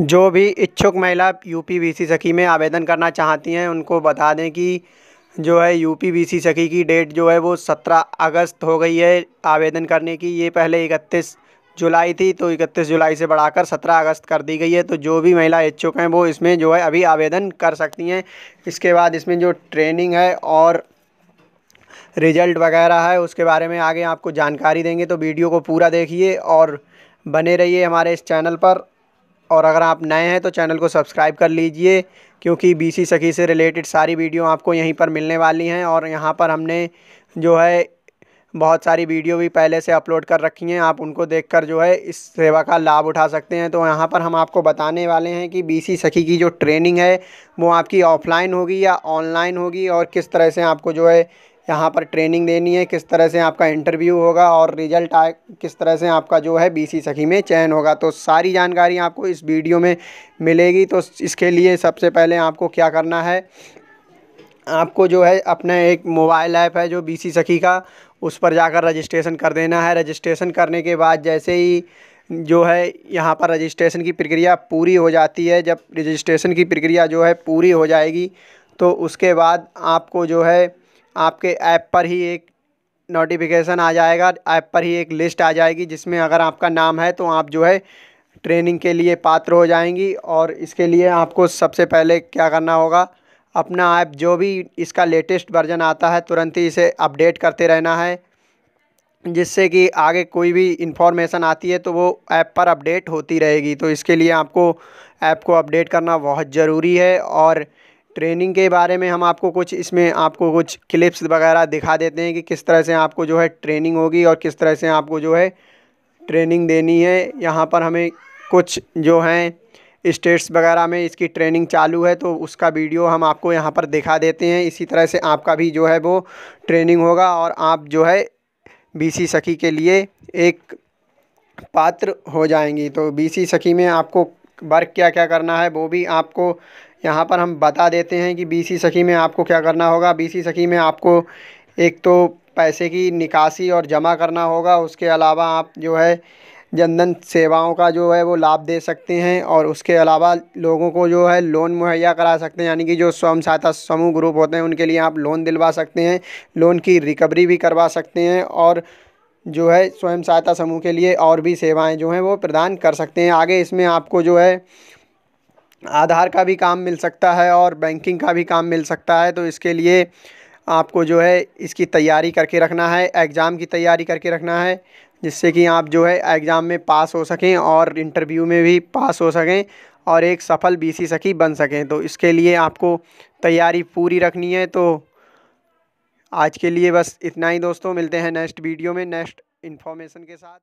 जो भी इच्छुक महिला यू पी बी सी सखी में आवेदन करना चाहती हैं उनको बता दें कि जो है यू पी बी सी सखी की डेट जो है वो सत्रह अगस्त हो गई है आवेदन करने की ये पहले इकतीस जुलाई थी तो इकतीस जुलाई से बढ़ाकर सत्रह अगस्त कर दी गई है तो जो भी महिला इच्छुक हैं वो इसमें जो है अभी आवेदन कर सकती हैं इसके बाद इसमें जो ट्रेनिंग है और रिजल्ट वगैरह है उसके बारे में आगे आपको जानकारी देंगे तो वीडियो को पूरा देखिए और बने रहिए हमारे इस चैनल पर और अगर आप नए हैं तो चैनल को सब्सक्राइब कर लीजिए क्योंकि बीसी सखी से रिलेटेड सारी वीडियो आपको यहीं पर मिलने वाली हैं और यहाँ पर हमने जो है बहुत सारी वीडियो भी पहले से अपलोड कर रखी हैं आप उनको देखकर जो है इस सेवा का लाभ उठा सकते हैं तो यहाँ पर हम आपको बताने वाले हैं कि बीसी सखी की जो ट्रेनिंग है वो आपकी ऑफ़लाइन होगी या ऑनलाइन होगी और किस तरह से आपको जो है यहाँ पर ट्रेनिंग देनी है किस तरह से आपका इंटरव्यू होगा और रिजल्ट आए किस तरह से आपका जो है बीसी सखी में चयन होगा तो सारी जानकारी आपको इस वीडियो में मिलेगी तो इसके लिए सबसे पहले आपको क्या करना है आपको जो है अपना एक मोबाइल ऐप है जो बीसी सखी का उस पर जाकर रजिस्ट्रेशन कर देना है रजिस्ट्रेशन करने के बाद जैसे ही जो है यहाँ पर रजिस्ट्रेशन की प्रक्रिया पूरी हो जाती है जब रजिस्ट्रेशन की प्रक्रिया जो है पूरी हो जाएगी तो उसके बाद आपको जो है आपके ऐप पर ही एक नोटिफिकेशन आ जाएगा ऐप पर ही एक लिस्ट आ जाएगी जिसमें अगर आपका नाम है तो आप जो है ट्रेनिंग के लिए पात्र हो जाएंगी और इसके लिए आपको सबसे पहले क्या करना होगा अपना ऐप जो भी इसका लेटेस्ट वर्जन आता है तुरंत ही इसे अपडेट करते रहना है जिससे कि आगे कोई भी इंफॉर्मेशन आती है तो वो ऐप पर अपडेट होती रहेगी तो इसके लिए आपको ऐप को अपडेट करना बहुत ज़रूरी है और ट्रेनिंग के बारे में हम आपको कुछ इसमें आपको कुछ क्लिप्स वगैरह दिखा देते हैं कि किस तरह से आपको जो है ट्रेनिंग होगी और किस तरह से आपको जो है ट्रेनिंग देनी है यहाँ पर हमें कुछ जो हैं स्टेट्स वगैरह में इसकी ट्रेनिंग चालू है तो उसका वीडियो हम आपको यहाँ पर दिखा देते हैं इसी तरह से आपका भी जो है वो ट्रेनिंग होगा और आप जो है बी सखी के लिए एक पात्र हो जाएंगी तो बी सखी में आपको वर्क क्या क्या करना है वो भी आपको यहाँ पर हम बता देते हैं कि बीसी सखी में आपको क्या करना होगा बीसी सखी में आपको एक तो पैसे की निकासी और जमा करना होगा उसके अलावा आप जो है जनधन सेवाओं का जो है वो लाभ दे सकते हैं और उसके अलावा लोगों को जो है लोन मुहैया करा सकते हैं यानी कि जो स्वयं सहायता समूह ग्रुप होते हैं उनके लिए आप लोन दिलवा सकते हैं लोन की रिकवरी भी करवा सकते हैं और जो है स्वयं सहायता समूह के लिए और भी सेवाएं जो हैं वो प्रदान कर सकते हैं आगे इसमें आपको जो है आधार का भी काम मिल सकता है और बैंकिंग का भी काम मिल सकता है तो इसके लिए आपको जो है इसकी तैयारी करके रखना है एग्ज़ाम की तैयारी करके रखना है जिससे कि आप जो है एग्ज़ाम में पास हो सकें और इंटरव्यू में भी पास हो सकें और एक सफल बीसी सखी बन सकें तो इसके लिए आपको तैयारी पूरी रखनी है तो आज के लिए बस इतना ही दोस्तों मिलते हैं नेक्स्ट वीडियो में नेक्स्ट इन्फॉर्मेशन के साथ